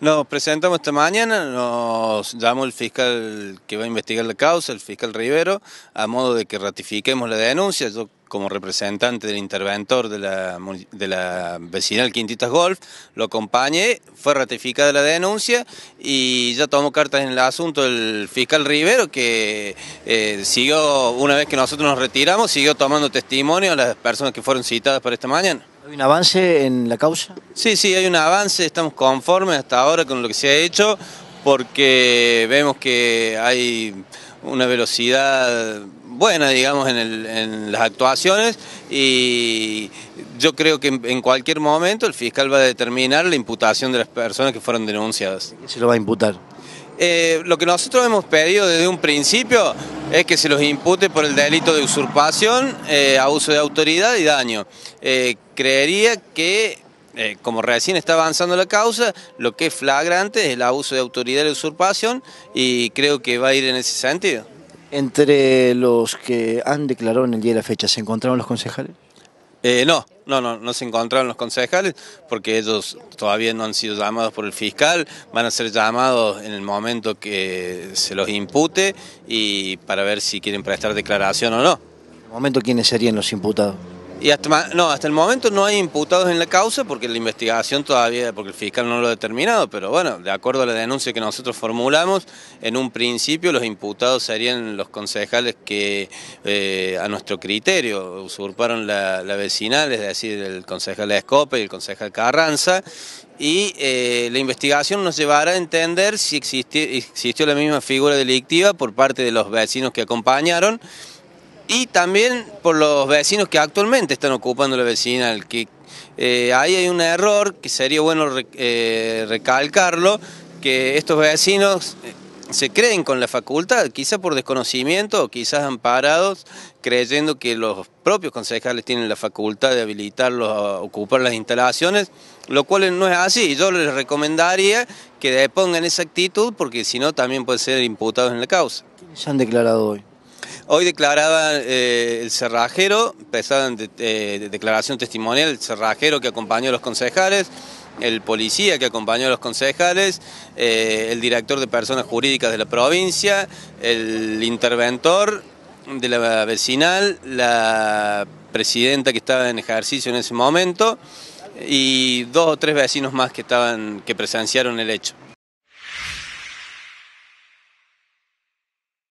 Nos presentamos esta mañana, nos llamó el fiscal que va a investigar la causa, el fiscal Rivero, a modo de que ratifiquemos la denuncia. Yo como representante del interventor de la, de la vecinal Quintitas Golf, lo acompañé, fue ratificada la denuncia y ya tomó cartas en el asunto el fiscal Rivero, que eh, siguió, una vez que nosotros nos retiramos, siguió tomando testimonio a las personas que fueron citadas para esta mañana. ¿Hay un avance en la causa? Sí, sí, hay un avance, estamos conformes hasta ahora con lo que se ha hecho, porque vemos que hay una velocidad buena, digamos, en, las actuaciones y yo creo que en, cualquier momento el fiscal va a determinar la imputación de las personas que fueron denunciadas. se lo va a imputar? Eh, lo que nosotros hemos pedido desde un principio es que se los impute por el delito de usurpación, eh, abuso de autoridad y daño. Eh, creería que, eh, como recién está avanzando la causa, lo que es flagrante es el abuso de autoridad y la usurpación y creo que va a ir en ese sentido. Entre los que han declarado en el día de la fecha, ¿se encontraron los concejales? no, no, no, no se encontraron los concejales porque ellos todavía no han sido llamados por el fiscal, van a ser llamados en el momento que se los impute y para ver si quieren prestar declaración o no. ¿En el momento quiénes serían los imputados? Y hasta, no, hasta el momento no hay imputados en la causa porque la investigación todavía, porque el fiscal no lo ha determinado, pero bueno, de acuerdo a la denuncia que nosotros formulamos, en un principio los imputados serían los concejales que eh, a nuestro criterio usurparon la, la, vecinal, es decir, el concejal Escope y el concejal Carranza, y eh, la investigación nos llevará a entender si existió la misma figura delictiva por parte de los vecinos que acompañaron. Y también por los vecinos que actualmente están ocupando la vecinal, que eh, ahí hay un error que sería bueno eh, recalcarlo, que estos vecinos eh, se creen con la facultad, quizás por desconocimiento o quizás amparados, creyendo que los propios concejales tienen la facultad de habilitarlos a ocupar las instalaciones, lo cual no es así. Yo les recomendaría que depongan esa actitud porque si no también pueden ser imputados en la causa. ¿Quiénes han declarado hoy? Hoy declaraba eh, el cerrajero, pesada eh, declaración testimonial, el cerrajero que acompañó a los concejales, el policía que acompañó a los concejales, eh, el director de personas jurídicas de la provincia, el interventor de la vecinal, la presidenta que estaba en ejercicio en ese momento y dos o tres vecinos más que, estaban, que presenciaron el hecho.